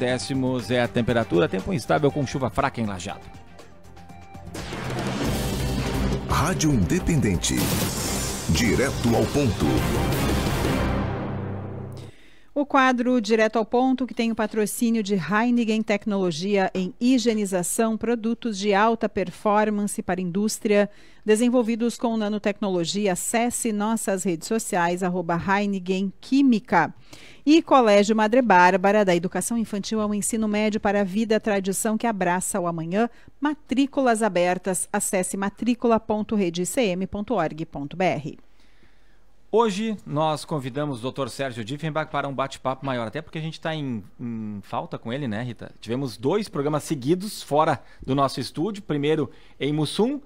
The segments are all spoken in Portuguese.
décimos é a temperatura, tempo instável com chuva fraca em Lajado. Rádio Independente. Direto ao ponto. O quadro Direto ao Ponto, que tem o patrocínio de Heineken Tecnologia em higienização, produtos de alta performance para indústria, desenvolvidos com nanotecnologia. Acesse nossas redes sociais, arroba Heineken Química. E Colégio Madre Bárbara, da educação infantil ao ensino médio para a vida, tradição que abraça o amanhã. Matrículas abertas. Acesse matrícula.redicm.org.br. Hoje nós convidamos o Dr. Sérgio Diffenbach para um bate-papo maior, até porque a gente está em, em, falta com ele, né, Rita? Tivemos dois programas seguidos fora do nosso estúdio, primeiro em Mussum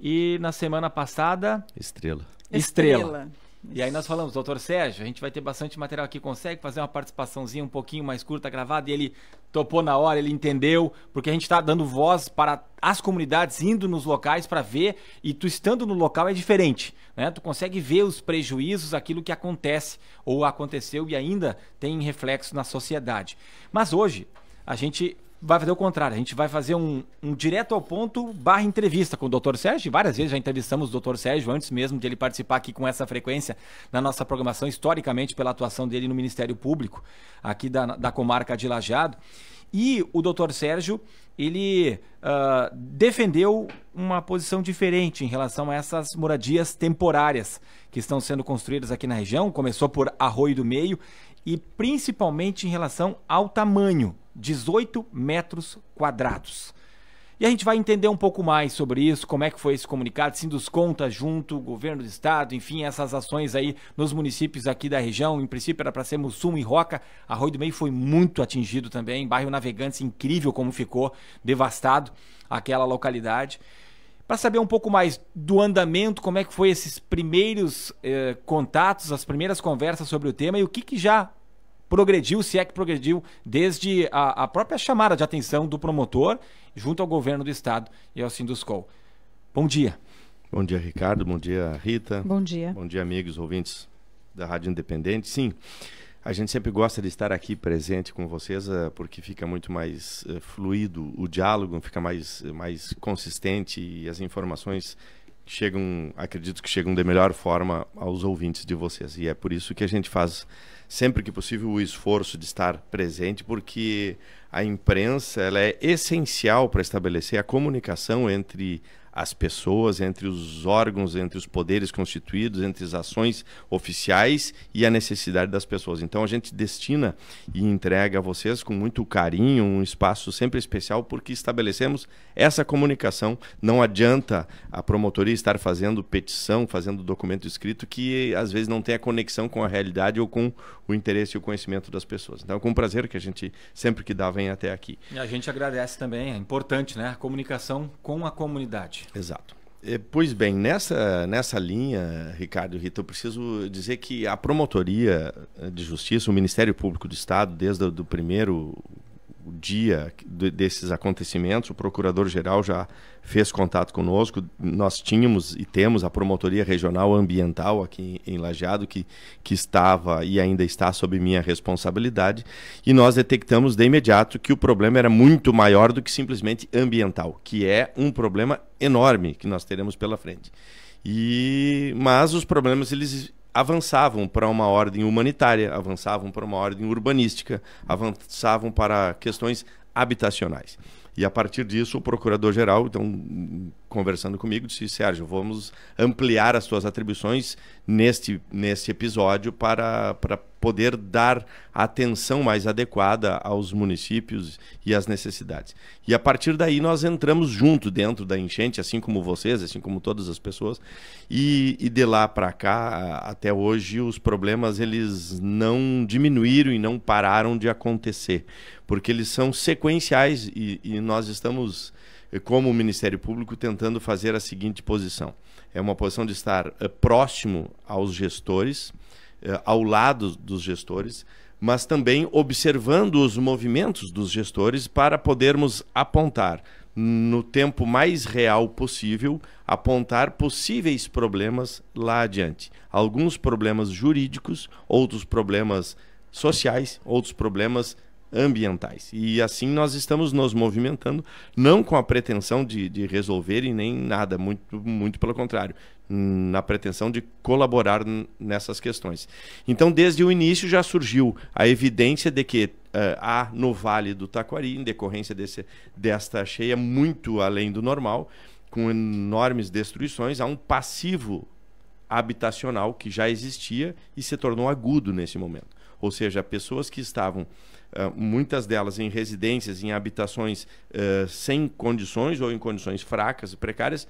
e na semana passada... Estrela. Estrela. Estrela. E aí nós falamos, doutor Sérgio, a gente vai ter bastante material aqui, consegue fazer uma participaçãozinha um pouquinho mais curta, gravada, e ele topou na hora, ele entendeu, porque a gente está dando voz para as comunidades, indo nos locais para ver, e tu estando no local é diferente, né? Tu consegue ver os prejuízos, aquilo que acontece ou aconteceu e ainda tem reflexo na sociedade. Mas hoje, a gente vai fazer o contrário. A gente vai fazer um, um direto ao ponto barra entrevista com o Dr. Sérgio. Várias vezes já entrevistamos o Dr. Sérgio antes mesmo de ele participar aqui com essa frequência na nossa programação, historicamente pela atuação dele no Ministério Público, aqui da, da comarca de Lajado. E o Dr. Sérgio, ele uh, defendeu uma posição diferente em relação a essas moradias temporárias que estão sendo construídas aqui na região. Começou por Arroio do Meio e principalmente em relação ao tamanho, 18 metros quadrados. E a gente vai entender um pouco mais sobre isso, como é que foi esse comunicado, se contas junto, governo do estado, enfim, essas ações aí nos municípios aqui da região. Em princípio era para ser Mussum e Roca. Arroio do Meio foi muito atingido também, bairro Navegantes, incrível como ficou devastado aquela localidade. Para saber um pouco mais do andamento, como é que foi esses primeiros eh, contatos, as primeiras conversas sobre o tema e o que, que já progrediu, se é que progrediu, desde a, a, própria chamada de atenção do promotor junto ao governo do estado e ao Sinduscol. Bom dia. Bom dia, Ricardo. Bom dia, Rita. Bom dia. Bom dia, amigos ouvintes da Rádio Independente. Sim, a gente sempre gosta de estar aqui presente com vocês, eh, porque fica muito mais eh, fluido o diálogo, fica mais, eh, mais consistente e as informações chegam, acredito que chegam de melhor forma aos ouvintes de vocês. E é por isso que a gente faz sempre que possível o esforço de estar presente, porque a imprensa ela é essencial para estabelecer a comunicação entre as pessoas, entre os órgãos, entre os poderes constituídos, entre as ações oficiais e a necessidade das pessoas. Então a gente destina e entrega a vocês com muito carinho um espaço sempre especial porque estabelecemos essa comunicação. Não adianta a promotoria estar fazendo petição, fazendo documento escrito que às vezes não tem a conexão com a realidade ou com o interesse e o conhecimento das pessoas. Então é com prazer que a gente sempre que dá vem até aqui. E a gente agradece também, é importante, né, a comunicação com a comunidade. Exato. Pois bem, nessa, nessa linha, Ricardo e Rita, eu preciso dizer que a Promotoria de Justiça, o Ministério Público do Estado, desde o do primeiro dia desses acontecimentos, o procurador-geral já fez contato conosco. Nós tínhamos e temos a Promotoria Regional Ambiental aqui em Lajeado, que, que estava e ainda está sob minha responsabilidade, e nós detectamos de imediato que o problema era muito maior do que simplesmente ambiental, que é um problema enorme que nós teremos pela frente. E, mas os problemas eles avançavam para uma ordem humanitária, avançavam para uma ordem urbanística, avançavam para questões habitacionais. E a partir disso, o procurador-geral, então, conversando comigo, disse: Sérgio, vamos ampliar as suas atribuições neste, neste episódio para, para poder dar atenção mais adequada aos municípios e às necessidades. E a partir daí nós entramos junto dentro da enchente, assim como vocês, assim como todas as pessoas, e, e de lá para cá, até hoje, os problemas eles não diminuíram e não pararam de acontecer, porque eles são sequenciais e, e nós estamos como o Ministério Público, tentando fazer a seguinte posição: é uma posição de estar eh, próximo aos gestores, eh, ao lado dos gestores, mas também observando os movimentos dos gestores para podermos apontar no tempo mais real possível, apontar possíveis problemas lá adiante. Alguns problemas jurídicos, outros problemas sociais, outros problemas ambientais. E assim nós estamos nos movimentando, não com a pretensão de, de resolver e nem nada, muito, muito pelo contrário, na pretensão de colaborar nessas questões. Então, desde o início já surgiu a evidência de que uh, há no Vale do Taquari, em decorrência desse, desta cheia muito além do normal, com enormes destruições, há um passivo habitacional que já existia e se tornou agudo nesse momento. Ou seja, pessoas que estavam eh, muitas delas em residências, em habitações eh, sem condições ou em condições fracas e precárias,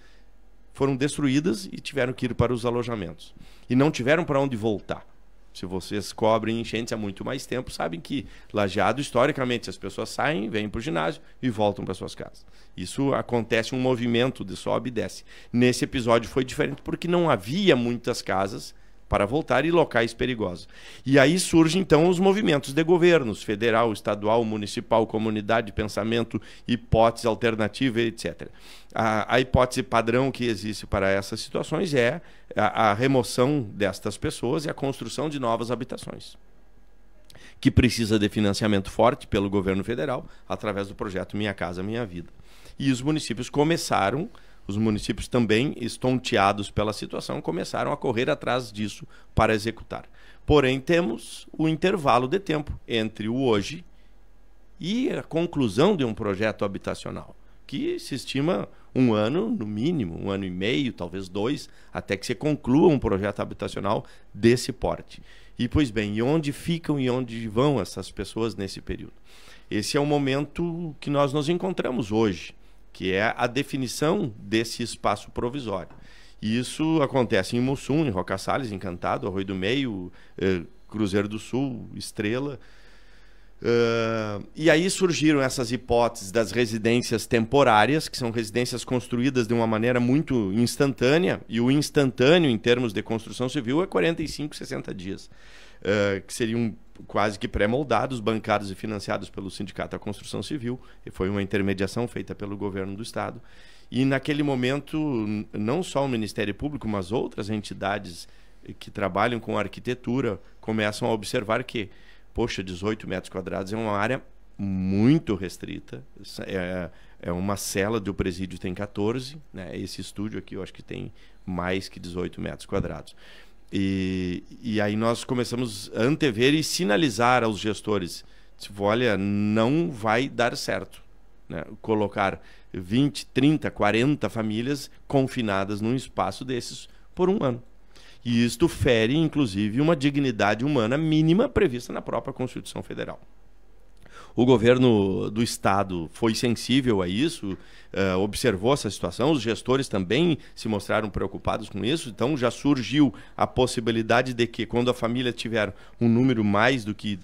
foram destruídas e tiveram que ir para os alojamentos. E não tiveram para onde voltar. Se vocês cobrem enchentes há muito mais tempo, sabem que lajeado, historicamente, as pessoas saem, vêm para o ginásio e voltam para suas casas. Isso acontece um movimento de sobe e desce. Nesse episódio foi diferente porque não havia muitas casas para voltar e locais perigosos. E aí surgem então os movimentos de governos, federal, estadual, municipal, comunidade, pensamento, hipótese alternativa, etc. A, a hipótese padrão que existe para essas situações é a, a remoção destas pessoas e a construção de novas habitações que precisa de financiamento forte pelo governo federal através do projeto Minha Casa Minha Vida. E os municípios começaram os municípios também, estonteados pela situação, começaram a correr atrás disso para executar. Porém, temos o intervalo de tempo entre o hoje e a conclusão de um projeto habitacional, que se estima um ano, no mínimo, um ano e meio, talvez dois, até que se conclua um projeto habitacional desse porte. E, pois bem, e onde ficam e onde vão essas pessoas nesse período? Esse é o momento que nós nos encontramos hoje que é a definição desse espaço provisório. E isso acontece em Mussum, em Roca Salles, Encantado, Arroio do Meio, eh, Cruzeiro do Sul, Estrela. Uh, e aí surgiram essas hipóteses das residências temporárias, que são residências construídas de uma maneira muito instantânea, e o instantâneo em termos de construção civil é 45, 60 dias, uh, que seriam quase que pré-moldados, bancados e financiados pelo Sindicato da Construção Civil, e foi uma intermediação feita pelo governo do Estado. E naquele momento, não só o Ministério Público, mas outras entidades eh, que trabalham com arquitetura começam a observar que, poxa, 18 metros quadrados é uma área muito restrita. É, é uma cela do presídio tem 14, né? Esse estúdio aqui eu acho que tem mais que 18 metros quadrados. E, e aí nós começamos a antever e sinalizar aos gestores: tipo, olha, não vai dar certo né? colocar 20, 30, 40 famílias confinadas num espaço desses por um ano. E isto fere, inclusive, uma dignidade humana mínima prevista na própria Constituição Federal. O governo do estado foi sensível a isso, uh, observou essa situação, os gestores também se mostraram preocupados com isso, então já surgiu a possibilidade de que, quando a família tiver um número mais do que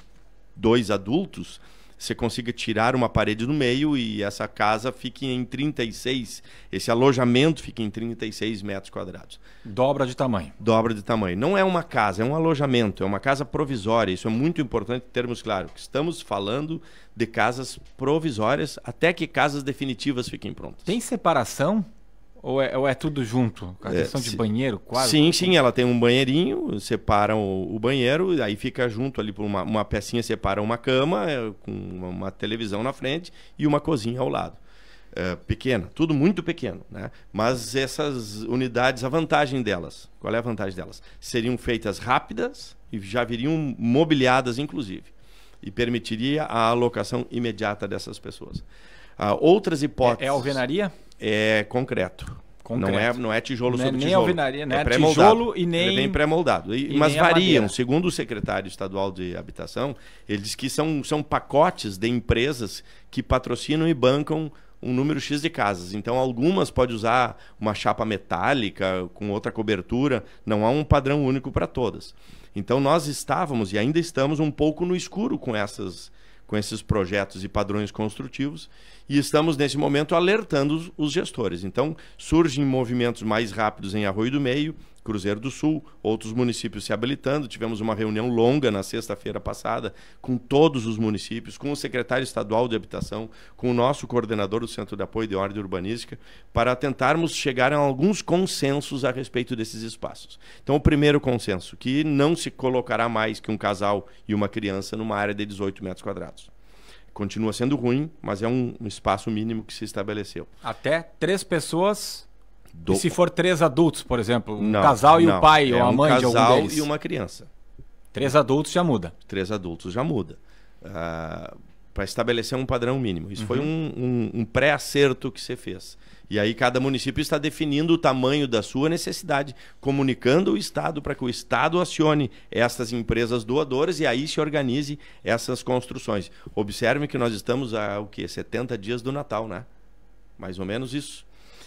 dois adultos, você consiga tirar uma parede no meio e essa casa fique em 36, esse alojamento fique em 36 metros quadrados. Dobra de tamanho. Dobra de tamanho. Não é uma casa, é um alojamento, é uma casa provisória. Isso é muito importante termos claro. Estamos falando de casas provisórias até que casas definitivas fiquem prontas. Tem separação ou é, ou é tudo junto? A é, questão é, de banheiro, quase? Sim, sim, ela tem um banheirinho, separam o, o banheiro, aí fica junto ali por uma, uma pecinha, separa uma cama é, com uma, uma televisão na frente e uma cozinha ao lado. É, pequena, tudo muito pequeno, né? Mas essas unidades, a vantagem delas, qual é a vantagem delas? Seriam feitas rápidas e já viriam mobiliadas, inclusive, e permitiria a alocação imediata dessas pessoas outras hipóteses. É, é alvenaria? É concreto. Concreto. Não é, não é tijolo não é sobre é nem tijolo. Alvenaria, né? É, é tijolo e nem, é nem pré-moldado. Mas nem variam. Segundo o secretário estadual de habitação, ele diz que são, são pacotes de empresas que patrocinam e bancam um número X de casas. Então, algumas pode usar uma chapa metálica com outra cobertura. Não há um padrão único para todas. Então, nós estávamos e ainda estamos um pouco no escuro com essas com esses projetos e padrões construtivos e estamos nesse momento alertando os gestores. Então, surgem movimentos mais rápidos em Arroio do Meio, Cruzeiro do Sul, outros municípios se habilitando. Tivemos uma reunião longa na sexta-feira passada com todos os municípios, com o secretário estadual de habitação, com o nosso coordenador do Centro de Apoio de Ordem Urbanística, para tentarmos chegar a alguns consensos a respeito desses espaços. Então, o primeiro consenso, que não se colocará mais que um casal e uma criança numa área de 18 metros quadrados continua sendo ruim, mas é um, um espaço mínimo que se estabeleceu. Até três pessoas. Do... E se for três adultos, por exemplo, um não, casal e o é um pai é ou a mãe de algum Um casal e uma criança. Três adultos já muda. Três adultos já muda. Uh, ah, para estabelecer um padrão mínimo. Isso uhum. foi um, um, um pré-acerto que você fez. E aí cada município está definindo o tamanho da sua necessidade, comunicando o Estado para que o Estado acione essas empresas doadoras e aí se organize essas construções. Observe que nós estamos há o quê? 70 dias do Natal, né? Mais ou menos isso.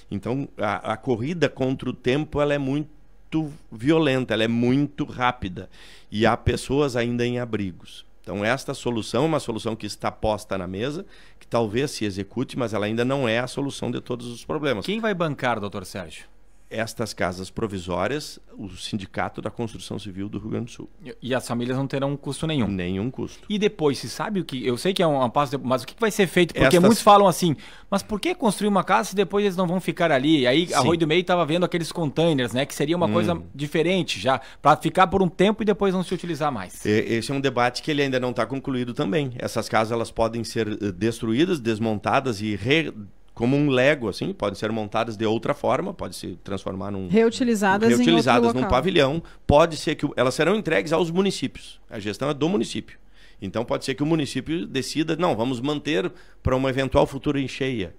Então a, a corrida contra o tempo ela é muito violenta, ela é muito rápida e há pessoas ainda em abrigos. Então esta solução é uma solução que está posta na mesa, que talvez se execute, mas ela ainda não é a solução de todos os problemas. Quem vai bancar, doutor Sérgio? estas casas provisórias, o Sindicato da Construção Civil do Rio Grande do Sul. E as famílias não terão custo nenhum? Nenhum custo. E depois, se sabe o que. Eu sei que é um, é passo, mas o que vai ser feito? Porque Estas... muitos falam assim, mas por que construir uma casa se depois eles não vão ficar ali? E aí, a Rui do Meio estava vendo aqueles containers, né? Que seria uma hum. coisa diferente já, para ficar por um tempo e depois não se utilizar mais. Esse é um debate que ele ainda não está concluído também. Essas casas elas podem ser eh, destruídas, desmontadas e re como um Lego, assim, podem ser montadas de outra forma, pode se transformar num. Reutilizadas, reutilizadas num pavilhão. Pode ser que elas serão entregues aos municípios. A gestão é do município. Então pode ser que o município decida, não, vamos manter para uma eventual futura encheia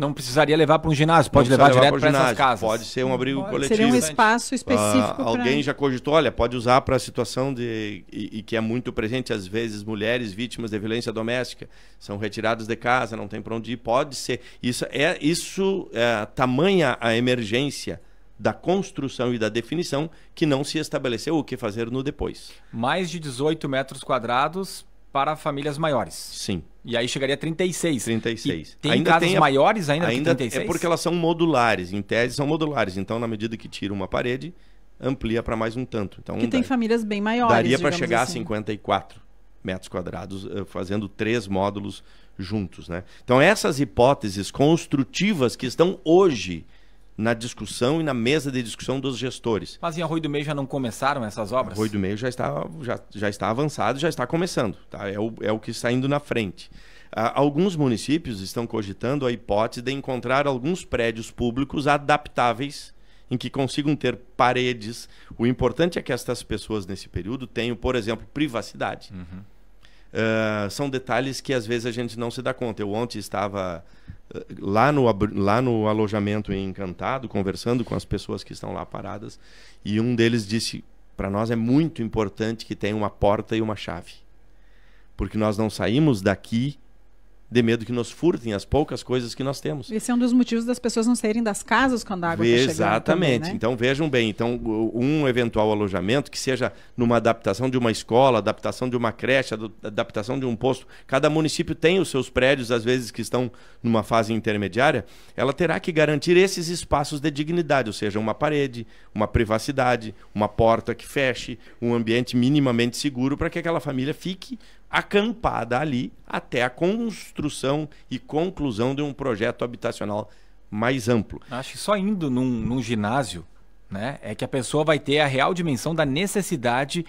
não precisaria levar para um ginásio, pode levar, levar, direto para essas casas. Pode ser um abrigo pode, coletivo. Seria um espaço específico. Ah, alguém pra... já cogitou, olha, pode usar para a situação de. E, e, que é muito presente, às vezes, mulheres vítimas de violência doméstica são retiradas de casa, não tem para onde ir. Pode ser. Isso é isso é, tamanha a emergência da construção e da definição que não se estabeleceu o que fazer no depois. Mais de 18 metros quadrados para famílias maiores. Sim. E aí chegaria a 36. 36. E tem ainda casas tem a... maiores ainda, ainda 36? É porque elas são modulares, em tese são modulares. Então, na medida que tira uma parede, amplia para mais um tanto. Então, que um tem famílias bem maiores. Daria para chegar assim. a 54 metros quadrados, eh, fazendo três módulos juntos. Né? Então, essas hipóteses construtivas que estão hoje na discussão e na mesa de discussão dos gestores. Mas em Arroio do Meio já não começaram essas obras? Arroio do Meio já está, já, já está avançado, já está começando. Tá? É, o, é o que está indo na frente. Ah, alguns municípios estão cogitando a hipótese de encontrar alguns prédios públicos adaptáveis em que consigam ter paredes. O importante é que estas pessoas nesse período tenham, por exemplo, privacidade. Uhum. Uh, são detalhes que às vezes a gente não se dá conta. Eu ontem estava lá no, lá no alojamento em Encantado, conversando com as pessoas que estão lá paradas, e um deles disse: para nós é muito importante que tenha uma porta e uma chave, porque nós não saímos daqui de medo que nos furtem as poucas coisas que nós temos. Esse é um dos motivos das pessoas não saírem das casas quando a água está Exatamente. Também, né? Então vejam bem, então um eventual alojamento que seja numa adaptação de uma escola, adaptação de uma creche, adaptação de um posto, cada município tem os seus prédios às vezes que estão numa fase intermediária, ela terá que garantir esses espaços de dignidade, ou seja, uma parede, uma privacidade, uma porta que feche, um ambiente minimamente seguro para que aquela família fique acampada ali até a construção e conclusão de um projeto habitacional mais amplo. Acho que só indo num, num ginásio, né, é que a pessoa vai ter a real dimensão da necessidade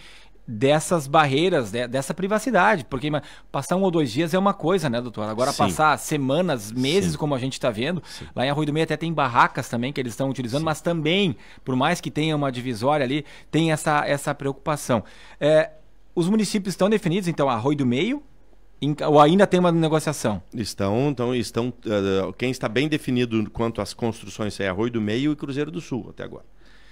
dessas barreiras, né, dessa privacidade. Porque passar um ou dois dias é uma coisa, né, doutor? Agora Sim. passar semanas, meses, Sim. como a gente está vendo, Sim. lá em Arroio do Meio até tem barracas também que eles estão utilizando, mas também, por mais que tenha uma divisória ali, tem essa, essa preocupação. É, os municípios estão definidos, então, Arroio do Meio, em, ou ainda tem uma negociação? Estão, então, estão. Uh, quem está bem definido quanto às construções é Arroio do Meio e Cruzeiro do Sul até agora.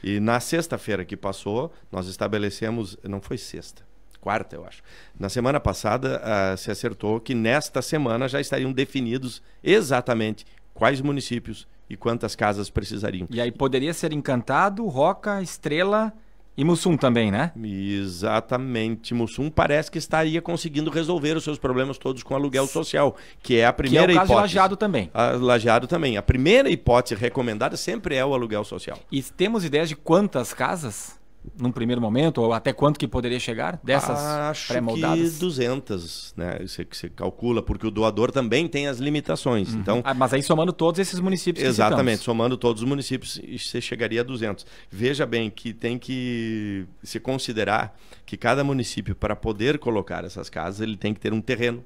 E na sexta-feira que passou, nós estabelecemos. Não foi sexta, quarta, eu acho. Na semana passada, uh, se acertou que nesta semana já estariam definidos exatamente quais municípios e quantas casas precisariam. E aí poderia ser Encantado, Roca, Estrela. E Mussum também, né? Exatamente. Mussum parece que estaria conseguindo resolver os seus problemas todos com aluguel social, que é a primeira que é o caso Lajeado também. A, lajeado também. A primeira hipótese recomendada sempre é o aluguel social. E temos ideias de quantas casas? num primeiro momento, ou até quanto que poderia chegar dessas pré-moldadas? Acho pré 200, né? Você, você calcula, porque o doador também tem as limitações. Uhum. Então, ah, mas aí somando todos esses municípios Exatamente, somando todos os municípios, você chegaria a 200. Veja bem que tem que se considerar que cada município, para poder colocar essas casas, ele tem que ter um terreno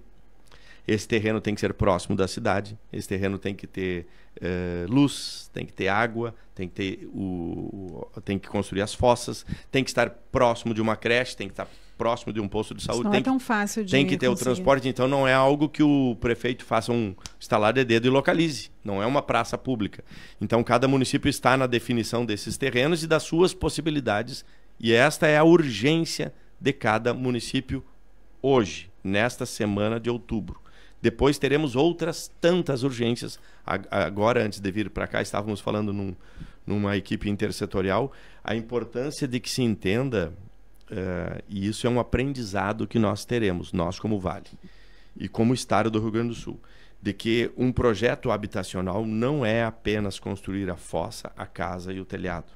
esse terreno tem que ser próximo da cidade, esse terreno tem que ter eh, luz, tem que ter água, tem que, ter o, o, tem que construir as fossas, tem que estar próximo de uma creche, tem que estar próximo de um posto de saúde. Isso não tem é tão que, fácil de Tem que ter conseguir. o transporte, então não é algo que o prefeito faça um estalar de dedo e localize. Não é uma praça pública. Então cada município está na definição desses terrenos e das suas possibilidades. E esta é a urgência de cada município hoje, nesta semana de outubro. Depois teremos outras tantas urgências. Agora, antes de vir para cá, estávamos falando num, numa equipe intersetorial, a importância de que se entenda, uh, e isso é um aprendizado que nós teremos, nós como Vale e como Estado do Rio Grande do Sul, de que um projeto habitacional não é apenas construir a fossa, a casa e o telhado.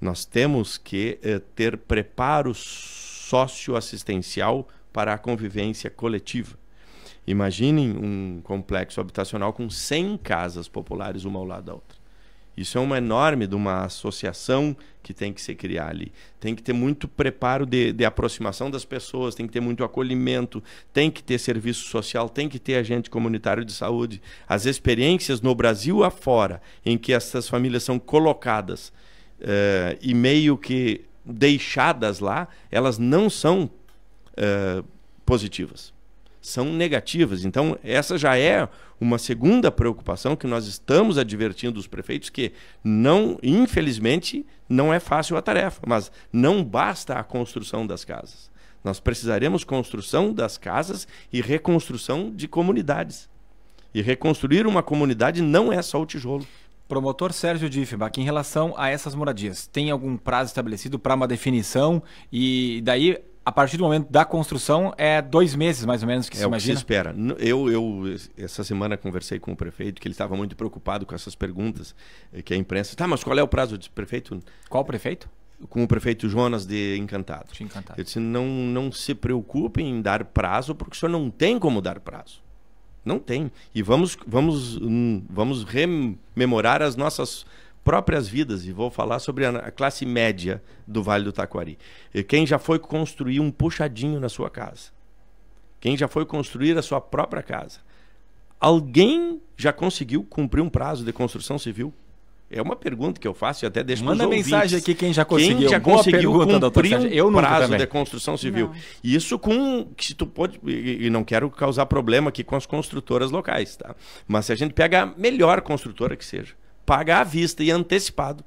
Nós temos que uh, ter preparo socioassistencial para a convivência coletiva Imaginem um complexo habitacional com 100 casas populares uma ao lado da outra. Isso é uma enorme de uma associação que tem que se criar ali. Tem que ter muito preparo de, de, aproximação das pessoas, tem que ter muito acolhimento, tem que ter serviço social, tem que ter agente comunitário de saúde. As experiências no Brasil afora, em que essas famílias são colocadas uh, e meio que deixadas lá, elas não são uh, positivas são negativas. Então, essa já é uma segunda preocupação que nós estamos advertindo os prefeitos que não, infelizmente, não é fácil a tarefa, mas não basta a construção das casas. Nós precisaremos construção das casas e reconstrução de comunidades. E reconstruir uma comunidade não é só o tijolo. Promotor Sérgio Diffenbach, em relação a essas moradias, tem algum prazo estabelecido para uma definição? E daí a partir do momento da construção é dois meses mais ou menos que é se imagina. Que se espera. Eu, eu essa semana conversei com o prefeito que ele estava muito preocupado com essas perguntas eh, que a imprensa. Tá, mas qual é o prazo do prefeito? Qual prefeito? com o prefeito Jonas de Encantado. De Encantado. Eu disse: não, não se preocupe em dar prazo, porque o senhor não tem como dar prazo. Não tem. E vamos, vamos, hum, vamos rememorar as nossas próprias vidas, e vou falar sobre a classe média do Vale do Taquari. Quem já foi construir um puxadinho na sua casa? Quem já foi construir a sua própria casa? Alguém já conseguiu cumprir um prazo de construção civil? É uma pergunta que eu faço e até deixo Manda mensagem aqui quem já conseguiu. Quem já Boa conseguiu pergunta, cumprir um eu prazo também. de construção civil. Não. isso com se tu pode e não quero causar problema aqui com as construtoras locais, tá? Mas se a gente pega a melhor construtora que seja, pagar à vista e antecipado,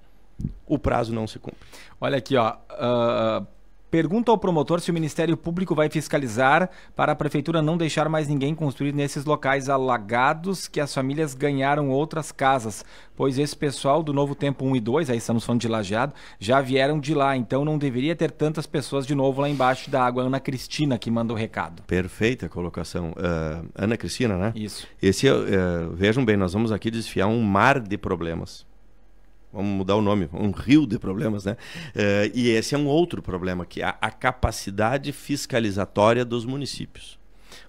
o prazo não se cumpre. Olha aqui, ó. Uh Pergunta ao promotor se o Ministério Público vai fiscalizar para a Prefeitura não deixar mais ninguém construir nesses locais alagados que as famílias ganharam outras casas, pois esse pessoal do Novo Tempo 1 e 2, aí estamos falando de lajeado, já vieram de lá, então não deveria ter tantas pessoas de novo lá embaixo da água. Ana Cristina que manda o recado. Perfeita colocação. Uh, Ana Cristina, né? Isso. Esse, uh, vejam bem, nós vamos aqui desfiar um mar de problemas vamos mudar o nome, um rio de problemas, né? Uh, e esse é um outro problema, que é a, a capacidade fiscalizatória dos municípios.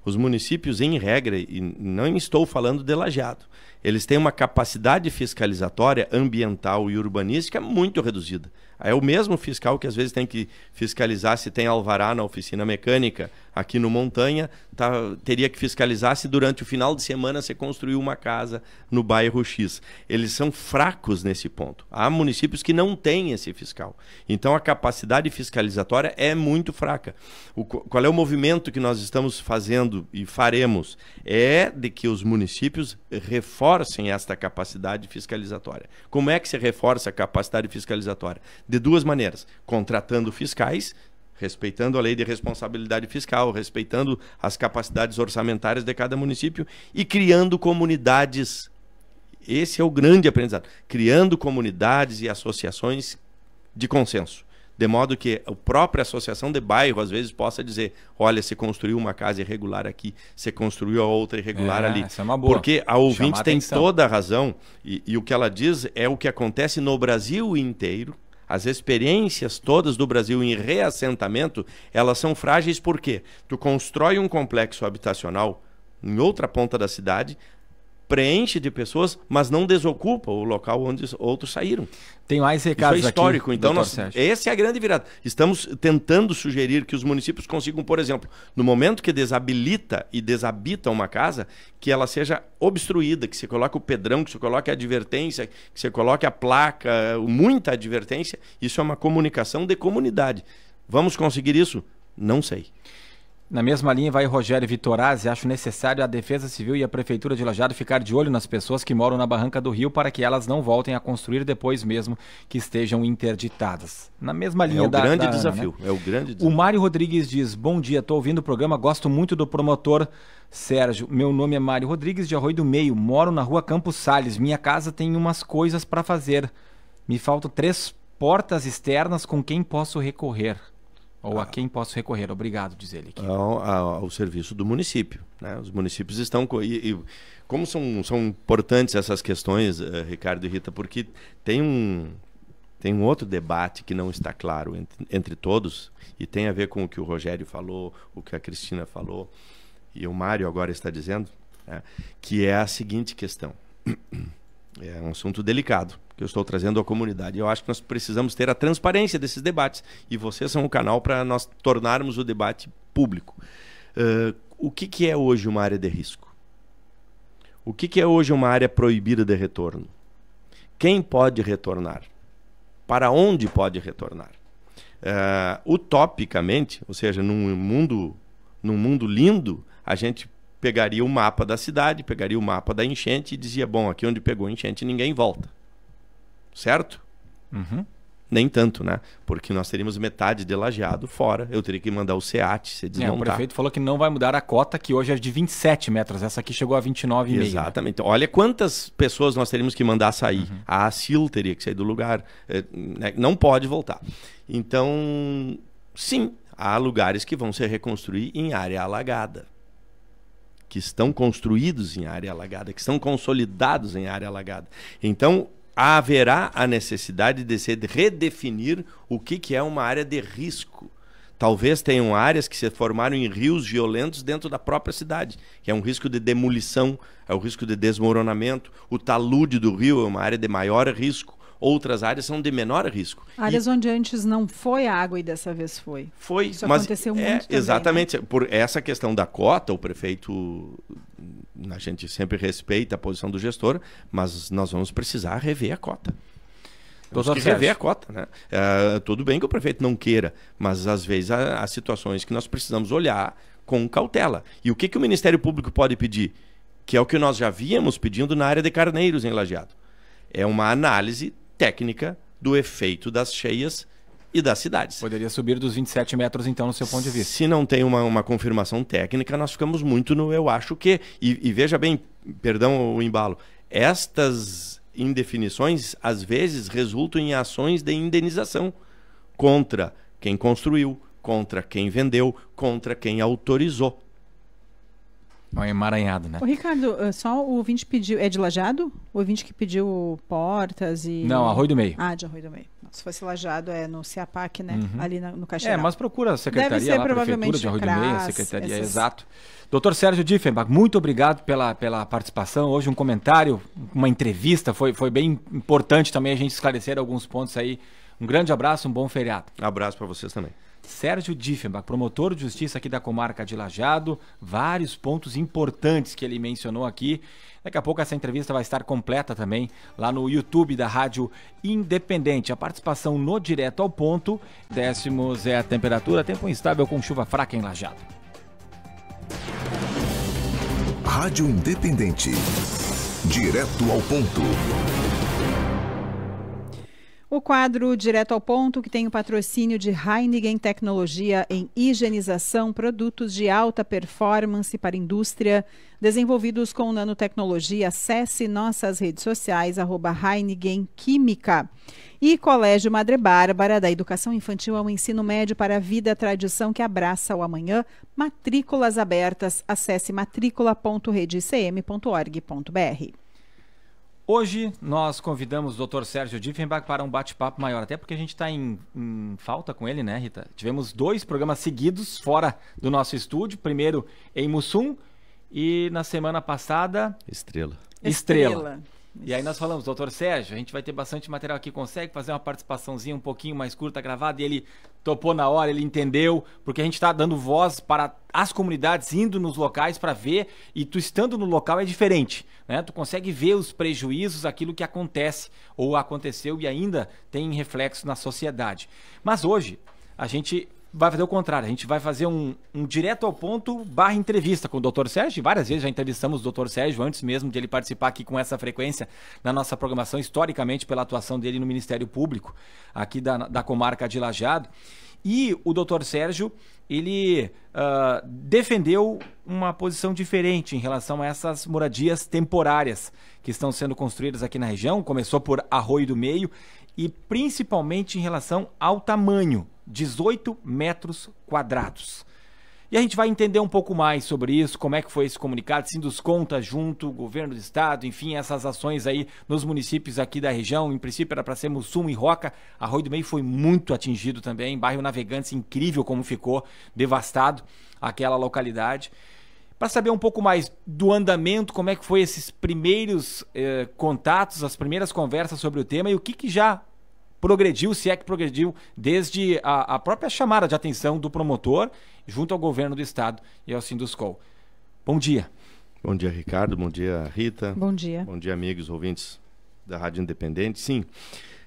Os municípios, em regra, e não estou falando de lajeado, eles têm uma capacidade fiscalizatória ambiental e urbanística muito reduzida. É o mesmo fiscal que às vezes tem que fiscalizar se tem alvará na oficina mecânica aqui no Montanha, tá, teria que fiscalizar se durante o final de semana você construiu uma casa no bairro X. Eles são fracos nesse ponto. Há municípios que não têm esse fiscal. Então a capacidade fiscalizatória é muito fraca. O, qual é o movimento que nós estamos fazendo e faremos? É de que os municípios reforcem esta capacidade fiscalizatória. Como é que se reforça a capacidade fiscalizatória? de duas maneiras: contratando fiscais, respeitando a lei de responsabilidade fiscal, respeitando as capacidades orçamentárias de cada município e criando comunidades. Esse é o grande aprendizado: criando comunidades e associações de consenso. De modo que a própria associação de bairro, às vezes, possa dizer: olha, você construiu uma casa irregular aqui, você construiu a outra irregular é, ali. Essa é uma boa. Porque a ouvinte Chamar tem atenção. toda a razão, e, e o que ela diz é o que acontece no Brasil inteiro, as experiências todas do Brasil em reassentamento, elas são frágeis porque tu constrói um complexo habitacional em outra ponta da cidade, preenche de pessoas, mas não desocupa o local onde outros saíram. Tem mais recados Isso é histórico. Aqui, então, nós, essa é a grande virada. Estamos tentando sugerir que os municípios consigam, por exemplo, no momento que desabilita e desabita uma casa, que ela seja obstruída, que você coloque o pedrão, que você coloque a advertência, que você coloque a placa, muita advertência. Isso é uma comunicação de comunidade. Vamos conseguir isso? Não sei. Na mesma linha vai Rogério Vitorazzi. Acho necessário a Defesa Civil e a Prefeitura de Lajado ficar de olho nas pessoas que moram na Barranca do Rio para que elas não voltem a construir depois mesmo que estejam interditadas. Na mesma é linha é da, grande da Ana, né? desafio. Né? É o grande desafio. O Mário Rodrigues diz: Bom dia, estou ouvindo o programa, gosto muito do promotor Sérgio. Meu nome é Mário Rodrigues de Arroio do Meio, moro na rua Campos Sales. Minha casa tem umas coisas para fazer. Me faltam três portas externas com quem posso recorrer. Ou a, ah. quem posso recorrer? Obrigado, diz ele. Aqui. Ao, ao, ao serviço do município. Né? Os municípios estão. E, e, como são, são importantes essas questões, eh, Ricardo e Rita, porque tem um, tem um outro debate que não está claro entre, entre todos, e tem a ver com o que o Rogério falou, o que a Cristina falou, e o Mário agora está dizendo, né? que é a seguinte questão. É um assunto delicado que eu estou trazendo à comunidade. Eu acho que nós precisamos ter a transparência desses debates e vocês são o canal para nós tornarmos o debate público. Uh, o que, que, é hoje uma área de risco? O que, que é hoje uma área proibida de retorno? Quem pode retornar? Para onde pode retornar? Uh, utopicamente, ou seja, num mundo, num mundo lindo, a gente pegaria o mapa da cidade, pegaria o mapa da enchente e dizia: bom, aqui onde pegou enchente ninguém volta. Certo? Uhum. Nem tanto, né? Porque nós teríamos metade de lajeado fora. Eu teria que mandar o SEAT se desmontar. É, o prefeito falou que não vai mudar a cota, que hoje é de 27 metros. Essa aqui chegou a 29,5. Né? Exatamente. Né? Olha quantas pessoas nós teríamos que mandar sair. Uhum. A ASIL teria que sair do lugar. Eh, né? Não pode voltar. Então, sim, há lugares que vão se reconstruir em área alagada que estão construídos em área alagada, que estão consolidados em área alagada. Então, haverá a necessidade de se redefinir o que, que é uma área de risco. Talvez tenham áreas que se formaram em rios violentos dentro da própria cidade, que é um risco de demolição, é o um risco de desmoronamento. O talude do rio é uma área de maior risco. Outras áreas são de menor risco. Áreas e... onde antes não foi água e dessa vez foi. Foi, Isso mas aconteceu é, muito. também, né? exatamente. Né? Por essa questão da cota, o prefeito a gente sempre respeita a posição do gestor, mas nós vamos precisar rever a cota. Temos que rever a cota, né? É, tudo bem que o prefeito não queira, mas às vezes há, há situações que nós precisamos olhar com cautela. E o que, que o Ministério Público pode pedir? Que é o que nós já víamos pedindo na área de carneiros em Lajeado. É uma análise técnica do efeito das cheias e das cidades. Poderia subir dos 27 metros, então, no seu ponto de vista. Se não tem uma, uma confirmação técnica, nós ficamos muito no eu acho que. E, e veja bem, perdão o embalo, estas indefinições às vezes resultam em ações de indenização contra quem construiu, contra quem vendeu, contra quem autorizou um é emaranhado, né? Ô, Ricardo, eh, só o ouvinte pediu. É de lajado? O ouvinte que pediu portas e. Não, arroio do meio. Ah, de arroio do meio. Se fosse lajado, é no CEAPAC, né? Uhum. Ali no Caixa. É, mas procura a secretaria Deve ser, lá, provavelmente, prefeitura de arroio do meio, a secretaria, exato. Doutor Sérgio Diffenbach, muito obrigado pela, pela participação. Hoje um comentário, uma entrevista, foi, foi bem importante também a gente esclarecer alguns pontos aí. Um grande abraço, um bom feriado. Abraço para vocês também. Sérgio Diffenbach, promotor de justiça aqui da comarca de Lajado, vários pontos importantes que ele mencionou aqui. Daqui a pouco essa entrevista vai estar completa também lá no YouTube da Rádio Independente. A participação no Direto ao Ponto. Décimos é a temperatura, tempo instável com chuva fraca em Lajado. Rádio Independente. Direto ao ponto. O quadro Direto ao Ponto, que tem o patrocínio de Heineken Tecnologia em higienização, produtos de alta performance para indústria, desenvolvidos com nanotecnologia. Acesse nossas redes sociais, arroba Heineken Química. E Colégio Madre Bárbara, da educação infantil ao ensino médio para a vida, tradição que abraça o amanhã. Matrículas abertas. Acesse matrícula.redicm.org.br. Hoje nós convidamos o Dr. Sérgio Diffenbach para um bate-papo maior, até porque a gente está em, em, falta com ele, né, Rita? Tivemos dois programas seguidos fora do nosso estúdio, primeiro em Mussum e na semana passada... Estrela. Estrela. Estrela. E aí nós falamos, doutor Sérgio, a gente vai ter bastante material aqui, consegue fazer uma participaçãozinha um pouquinho mais curta, gravada, e ele topou na hora, ele entendeu, porque a gente está dando voz para as comunidades, indo nos locais para ver, e tu estando no local é diferente, né? Tu consegue ver os prejuízos, aquilo que acontece, ou aconteceu e ainda tem reflexo na sociedade. Mas hoje, a gente vai fazer o contrário. A gente vai fazer um, um direto ao ponto barra entrevista com o Dr. Sérgio. Várias vezes já entrevistamos o Dr. Sérgio antes mesmo de ele participar aqui com essa frequência na nossa programação, historicamente pela atuação dele no Ministério Público, aqui da, da comarca de Lajado. E o Dr. Sérgio, ele uh, defendeu uma posição diferente em relação a essas moradias temporárias que estão sendo construídas aqui na região. Começou por Arroio do Meio e principalmente em relação ao tamanho 18 metros quadrados. E a gente vai entender um pouco mais sobre isso, como é que foi esse comunicado, Sindus Conta junto, governo do estado, enfim, essas ações aí nos municípios aqui da região. Em princípio era para ser Mussum e Roca. Arroio do Meio foi muito atingido também, bairro Navegantes, incrível como ficou devastado aquela localidade. Para saber um pouco mais do andamento, como é que foi esses primeiros eh, contatos, as primeiras conversas sobre o tema e o que, que já progrediu, se é que progrediu, desde a, a própria chamada de atenção do promotor junto ao governo do estado e ao Sinduscol. Bom dia. Bom dia, Ricardo. Bom dia, Rita. Bom dia. Bom dia, amigos ouvintes da Rádio Independente. Sim,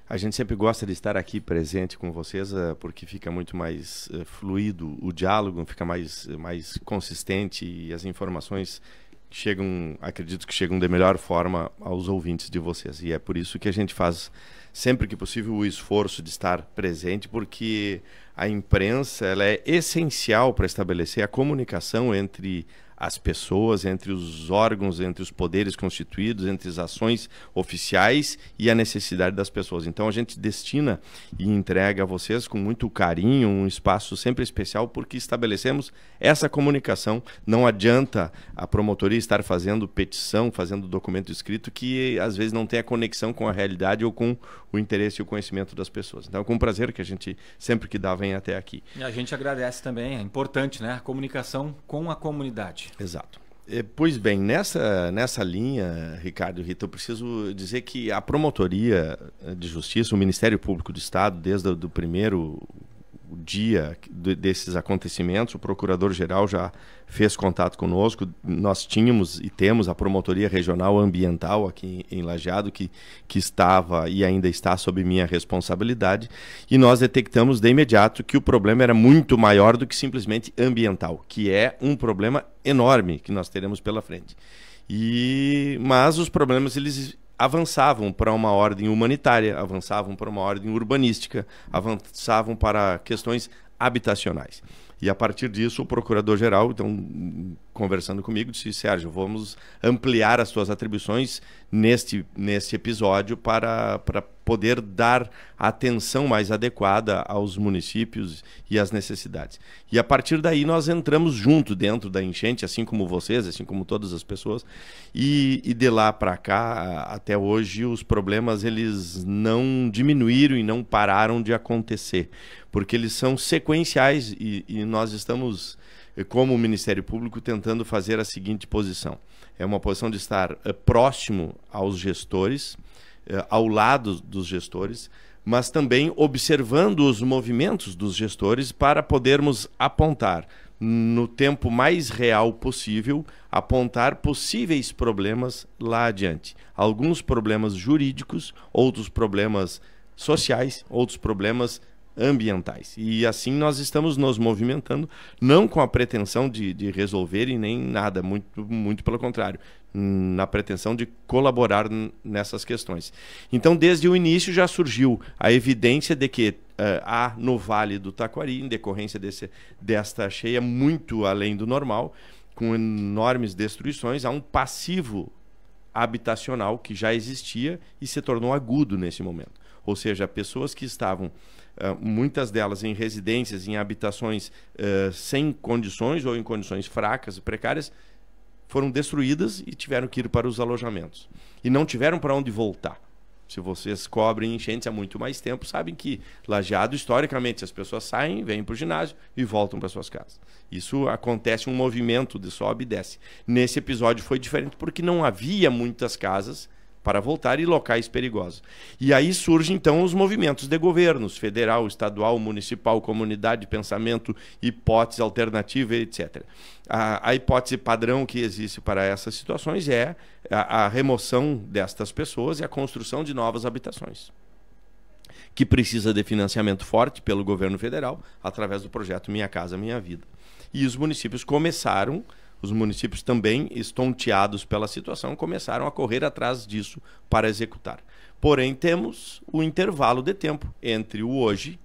a gente sempre gosta de estar aqui presente com vocês eh, porque fica muito mais eh, fluido o diálogo, fica mais, eh, mais consistente e as informações chegam, acredito que chegam de melhor forma aos ouvintes de vocês. E é por isso que a gente faz sempre que possível, o esforço de estar presente, porque a imprensa ela é essencial para estabelecer a comunicação entre as pessoas, entre os órgãos, entre os poderes constituídos, entre as ações oficiais e a necessidade das pessoas. Então a gente destina e entrega a vocês com muito carinho um espaço sempre especial porque estabelecemos essa comunicação. Não adianta a promotoria estar fazendo petição, fazendo documento escrito que às vezes não tem a conexão com a realidade ou com o interesse e o conhecimento das pessoas. Então é com prazer que a gente sempre que dá vem até aqui. E a gente agradece também, é importante, né, a comunicação com a comunidade. Exato. Eh, pois bem, nessa, nessa linha, Ricardo e Rita, eu preciso dizer que a Promotoria eh, de Justiça, o Ministério Público do Estado, desde o primeiro dia desses acontecimentos, o procurador-geral já fez contato conosco. Nós tínhamos e temos a Promotoria Regional Ambiental aqui em Lajeado, que, que estava e ainda está sob minha responsabilidade, e nós detectamos de imediato que o problema era muito maior do que simplesmente ambiental, que é um problema enorme que nós teremos pela frente. E, mas os problemas eles avançavam para uma ordem humanitária, avançavam para uma ordem urbanística, avançavam para questões habitacionais. E a partir disso, o procurador-geral, então, conversando comigo, disse: Sérgio, vamos ampliar as suas atribuições neste, neste episódio para, para poder dar atenção mais adequada aos municípios e às necessidades. E a partir daí nós entramos junto dentro da enchente, assim como vocês, assim como todas as pessoas, e, e de lá para cá, até hoje, os problemas eles não diminuíram e não pararam de acontecer, porque eles são sequenciais e, e nós estamos como o Ministério Público tentando fazer a seguinte posição: é uma posição de estar eh, próximo aos gestores, eh, ao lado dos gestores, mas também observando os movimentos dos gestores para podermos apontar no tempo mais real possível, apontar possíveis problemas lá adiante. Alguns problemas jurídicos, outros problemas sociais, outros problemas ambientais. E assim nós estamos nos movimentando, não com a pretensão de, de resolver e nem nada, muito, muito pelo contrário, na pretensão de colaborar nessas questões. Então, desde o início já surgiu a evidência de que uh, há no Vale do Taquari, em decorrência desse, desta cheia muito além do normal, com enormes destruições, há um passivo habitacional que já existia e se tornou agudo nesse momento. Ou seja, pessoas que estavam ah, muitas delas em residências, em habitações uh, sem condições ou em condições fracas e precárias, foram destruídas e tiveram que ir para os alojamentos. E não tiveram para onde voltar. Se vocês cobrem enchentes há muito mais tempo, sabem que lajeado, historicamente, as pessoas saem, vêm para o ginásio e voltam para suas casas. Isso acontece um movimento de sobe e desce. Nesse episódio foi diferente porque não havia muitas casas para voltar e locais perigosos. E aí surgem então os movimentos de governos, federal, estadual, municipal, comunidade, pensamento, hipótese alternativa, etc. A, a hipótese padrão que existe para essas situações é a, a remoção destas pessoas e a construção de novas habitações que precisa de financiamento forte pelo governo federal através do projeto Minha Casa Minha Vida. E os municípios começaram os municípios também, estonteados pela situação, começaram a correr atrás disso para executar. Porém, temos o intervalo de tempo entre o hoje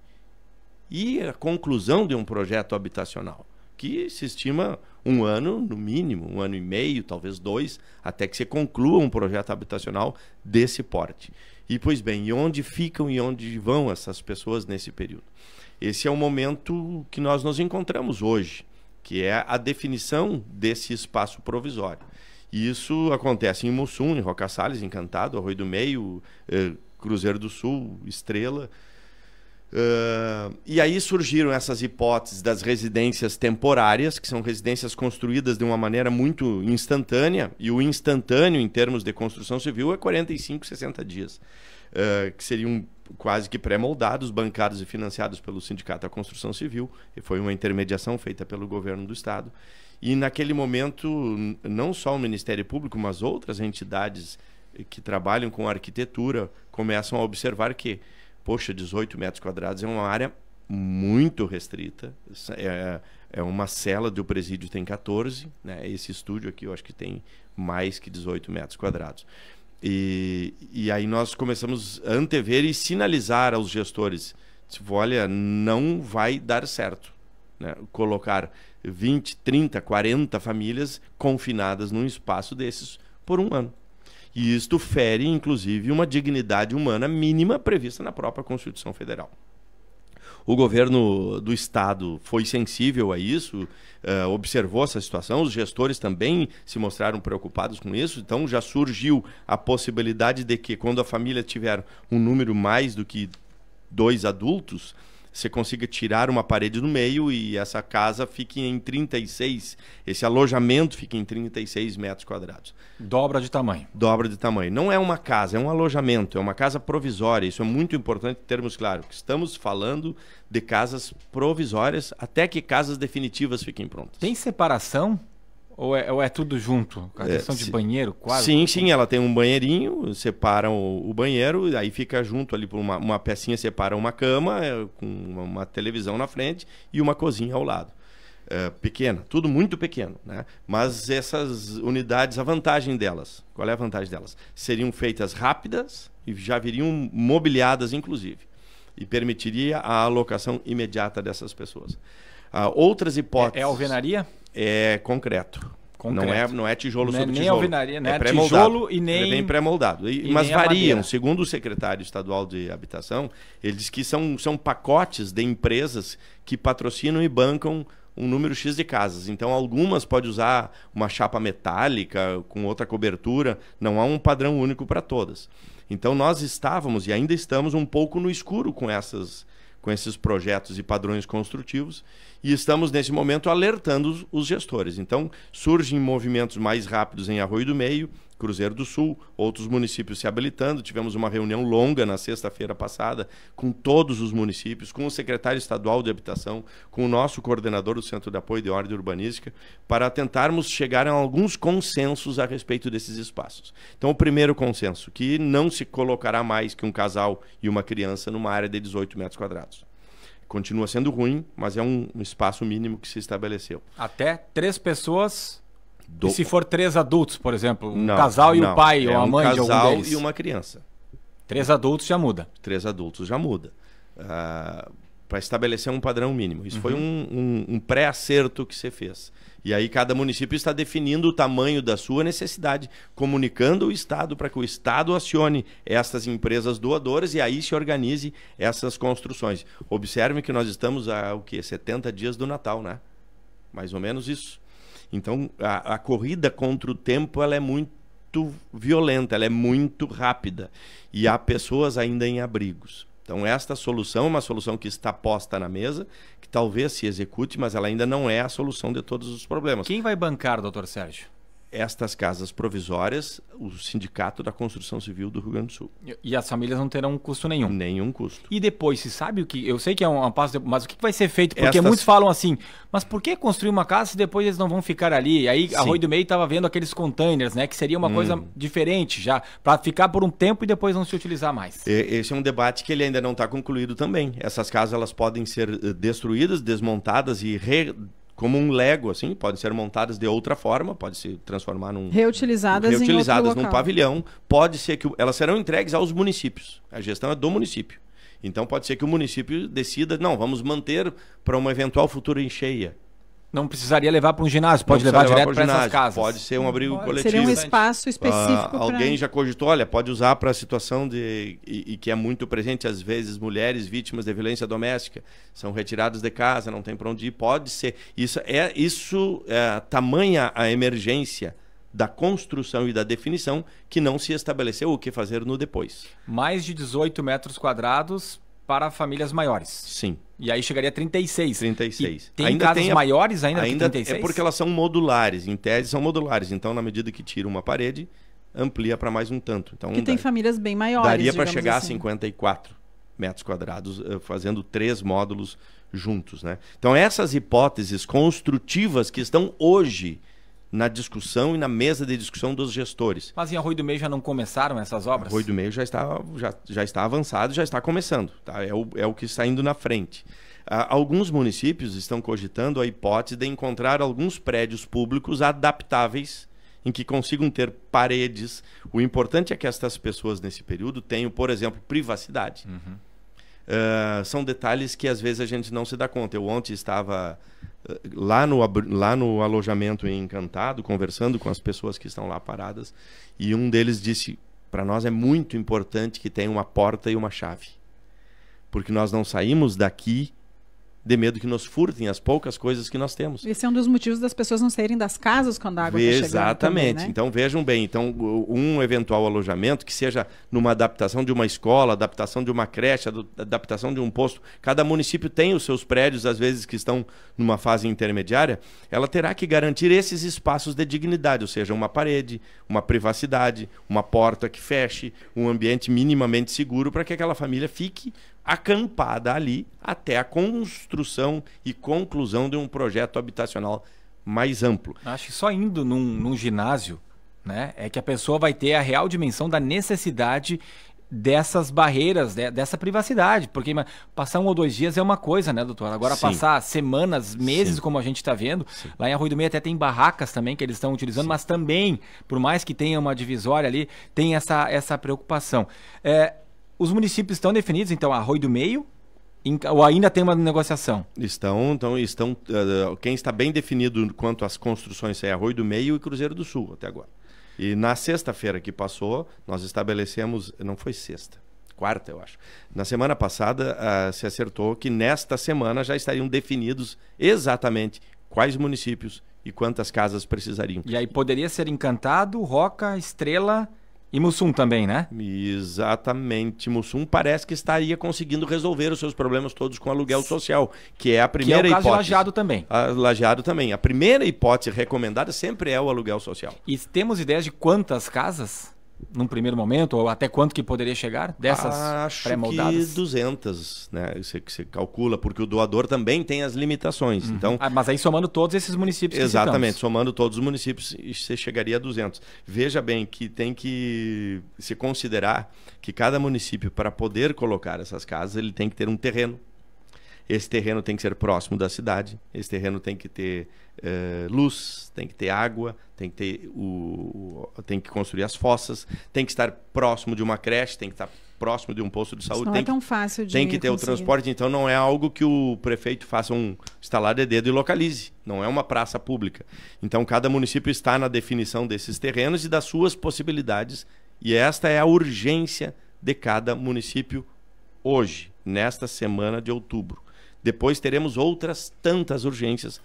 e a conclusão de um projeto habitacional, que se estima um ano, no mínimo, um ano e meio, talvez dois, até que se conclua um projeto habitacional desse porte. E, pois bem, e onde ficam e onde vão essas pessoas nesse período? Esse é o momento que nós nos encontramos hoje que é a definição desse espaço provisório. E isso acontece em Mussum, em Roca Salles, Encantado, Arroio do Meio, eh, Cruzeiro do Sul, Estrela. Uh, e aí surgiram essas hipóteses das residências temporárias, que são residências construídas de uma maneira muito instantânea, e o instantâneo em termos de construção civil é 45, 60 dias. Eh, que seriam quase que pré-moldados, bancados e financiados pelo Sindicato da Construção Civil, e foi uma intermediação feita pelo governo do Estado. E naquele momento, não só o Ministério Público, mas outras entidades que trabalham com arquitetura começam a observar que, poxa, 18 metros quadrados é uma área muito restrita, é, é uma cela do presídio tem 14, né? esse estúdio aqui eu acho que tem mais que 18 metros quadrados. E, e aí nós começamos a antever e sinalizar aos gestores: tipo, olha, não vai dar certo né? colocar 20, 30, 40 famílias confinadas num espaço desses por um ano. E isto fere, inclusive, uma dignidade humana mínima prevista na própria Constituição Federal. O governo do estado foi sensível a isso, uh, observou essa situação, os gestores também se mostraram preocupados com isso, então já surgiu a possibilidade de que, quando a família tiver um número mais do que dois adultos, você consiga tirar uma parede no meio e essa casa fique em 36, esse alojamento fique em 36 metros quadrados. Dobra de tamanho. Dobra de tamanho. Não é uma casa, é um alojamento, é uma casa provisória. Isso é muito importante termos claro, que estamos falando de casas provisórias até que casas definitivas fiquem prontas. Tem separação ou é, ou é tudo junto? A é, questão é, de banheiro, quase? Sim, sim, ela tem um banheirinho, separam o, o banheiro, aí fica junto ali por uma, uma pecinha, separa uma cama é, com uma, uma televisão na frente e uma cozinha ao lado. É, pequena, tudo muito pequeno, né? Mas essas unidades, a vantagem delas, qual é a vantagem delas? Seriam feitas rápidas e já viriam mobiliadas, inclusive, e permitiria a alocação imediata dessas pessoas. Ah, outras hipóteses. É, é alvenaria? é concreto. concreto. Não, é, não é tijolo não é sobre é nem tijolo. alvenaria, né? É, é tijolo e é nem. É bem pré-moldado. Mas variam. Segundo o secretário estadual de habitação, ele diz que são, são pacotes de empresas que patrocinam e bancam um número X de casas. Então, algumas pode usar uma chapa metálica com outra cobertura. Não há um padrão único para todas. Então, nós estávamos e ainda estamos um pouco no escuro com essas com esses projetos e padrões construtivos e estamos nesse momento alertando os gestores. Então, surgem movimentos mais rápidos em Arroio do Meio, Cruzeiro do Sul, outros municípios se habilitando. Tivemos uma reunião longa na sexta-feira passada com todos os municípios, com o secretário estadual de habitação, com o nosso coordenador do Centro de Apoio de Ordem Urbanística, para tentarmos chegar a alguns consensos a respeito desses espaços. Então, o primeiro consenso, que não se colocará mais que um casal e uma criança numa área de 18 metros quadrados continua sendo ruim, mas é um, um espaço mínimo que se estabeleceu. Até três pessoas. Do... E se for três adultos, por exemplo, um não, casal e não. o pai é ou a mãe um de algum deles. Um casal e uma criança. Três adultos já muda. Três adultos já muda. Uh, ah, Para estabelecer um padrão mínimo. Isso uhum. foi um, um pré-acerto que você fez. E aí cada município está definindo o tamanho da sua necessidade, comunicando o Estado para que o Estado acione essas empresas doadoras e aí se organize essas construções. Observe que nós estamos há o que 70 dias do Natal, né? Mais ou menos isso. Então a, a corrida contra o tempo ela é muito violenta, ela é muito rápida e há pessoas ainda em abrigos. Então, esta solução é uma solução que está posta na mesa, que talvez se execute, mas ela ainda não é a solução de todos os problemas. Quem vai bancar, doutor Sérgio? estas casas provisórias, o Sindicato da Construção Civil do Rio Grande do Sul. E as famílias não terão custo nenhum? Nenhum custo. E depois, se sabe o que. Eu sei que é um, é um passo, mas o que vai ser feito? Porque estas... muitos falam assim, mas por que construir uma casa se depois eles não vão ficar ali? aí, Sim. a Rui do Meio estava vendo aqueles containers, né? Que seria uma hum. coisa diferente já, para ficar por um tempo e depois não se utilizar mais. Esse é um debate que ele ainda não está concluído também. Essas casas elas podem ser eh, destruídas, desmontadas e re como um Lego, assim, podem ser montadas de outra forma, pode se transformar num. Reutilizadas, reutilizadas num local. pavilhão. Pode ser que elas serão entregues aos municípios. A gestão é do município. Então pode ser que o município decida, não, vamos manter para uma eventual futura encheia não precisaria levar para um ginásio, pode levar, levar direto para essas casas. Pode ser um abrigo pode. coletivo. Seria um espaço ah, específico. Ah, alguém pra... já cogitou, olha, pode usar para a situação de. E, e, que é muito presente, às vezes, mulheres vítimas de violência doméstica são retiradas de casa, não tem para onde ir. Pode ser. Isso é isso é, tamanha a emergência da construção e da definição que não se estabeleceu o que fazer no depois. Mais de 18 metros quadrados para famílias maiores. Sim. E aí chegaria a 36. 36. E tem ainda casas tem a... maiores ainda, ainda 36? É porque elas são modulares, em tese são modulares. Então, na medida que tira uma parede, amplia para mais um tanto. Então, que tem famílias bem maiores. Daria para chegar assim. a 54 metros quadrados, eh, fazendo três módulos juntos. Né? Então, essas hipóteses construtivas que estão hoje na discussão e na mesa de discussão dos gestores. Mas em Arroio do Meio já não começaram essas obras? Arroio do Meio já está, já, já está avançado, já está começando. Tá? É, o, é o que está indo na frente. Ah, alguns municípios estão cogitando a hipótese de encontrar alguns prédios públicos adaptáveis em que consigam ter paredes. O importante é que estas pessoas nesse período tenham, por exemplo, privacidade. Uhum ah, são detalhes que às vezes a gente não se dá conta. Eu ontem estava ah, lá no, lá no alojamento em Encantado, conversando com as pessoas que estão lá paradas, e um deles disse: para nós é muito importante que tenha uma porta e uma chave, porque nós não saímos daqui de medo que nos furtem as poucas coisas que nós temos. Esse é um dos motivos das pessoas não saírem das casas quando a água está chegando. Exatamente. Né? Então vejam bem, então um eventual alojamento que seja numa adaptação de uma escola, adaptação de uma creche, adaptação de um posto. Cada município tem os seus prédios, às vezes que estão numa fase intermediária. Ela terá que garantir esses espaços de dignidade, ou seja, uma parede, uma privacidade, uma porta que feche, um ambiente minimamente seguro para que aquela família fique acampada ali até a construção e conclusão de um projeto habitacional mais amplo. Acho que só indo num, num ginásio, né, é que a pessoa vai ter a real dimensão da necessidade dessas barreiras, dessa privacidade. Porque passar um ou dois dias é uma coisa, né, doutor? Agora Sim. passar semanas, meses, Sim. como a gente está vendo, Sim. lá em Arroio do Meio até tem barracas também que eles estão utilizando, mas também, por mais que tenha uma divisória ali, tem essa, essa preocupação. É, os municípios estão definidos, então, Arroio do Meio, em, ou ainda tem uma negociação? Estão, então, estão. Uh, quem está bem definido quanto às construções é Arroio do Meio e Cruzeiro do Sul até agora. E na sexta-feira que passou, nós estabelecemos. Não foi sexta, quarta, eu acho. Na semana passada, uh, se acertou que nesta semana já estariam definidos exatamente quais municípios e quantas casas precisariam. E aí poderia ser Encantado, Roca, Estrela. E Mussum também, né? Exatamente. Mussum parece que estaria conseguindo resolver os seus problemas todos com aluguel social, que é a primeira que é o caso De lajeado também. A, ah, lajeado também. A primeira hipótese recomendada sempre é o aluguel social. E temos ideias de quantas casas? num primeiro momento, ou até quanto que poderia chegar dessas pré-moldadas? Acho 200, né? Você, é você calcula, porque o doador também tem as limitações. Uhum. Então, ah, mas aí somando todos esses municípios Exatamente, somando todos os municípios, você chegaria a 200. Veja bem que tem que se considerar que cada município, para poder colocar essas casas, ele tem que ter um terreno esse terreno tem que ser próximo da cidade, esse terreno tem que ter eh, luz, tem que ter água, tem que, ter o, o, tem que construir as fossas, tem que estar próximo de uma creche, tem que estar próximo de um posto de saúde. Isso não tem é tão que, fácil de Tem que ter conseguir. o transporte, então não é algo que o prefeito faça um estalar de dedo e localize. Não é uma praça pública. Então cada município está na definição desses terrenos e das suas possibilidades. E esta é a urgência de cada município hoje, nesta semana de outubro. Depois teremos outras tantas urgências.